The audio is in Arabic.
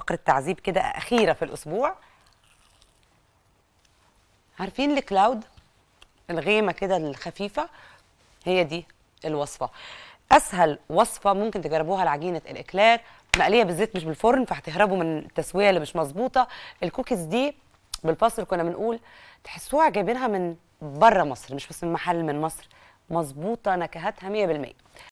فقره تعذيب كده اخيره في الاسبوع عارفين الكلاود الغيمه كده الخفيفه هي دي الوصفه اسهل وصفه ممكن تجربوها لعجينه الاكلير مقليه بالزيت مش بالفرن فهتهربوا من التسويه اللي مش مظبوطه الكوكيز دي بالفصل كنا بنقول تحسوها جايبينها من بره مصر مش بس من محل من مصر مظبوطه نكهتها 100%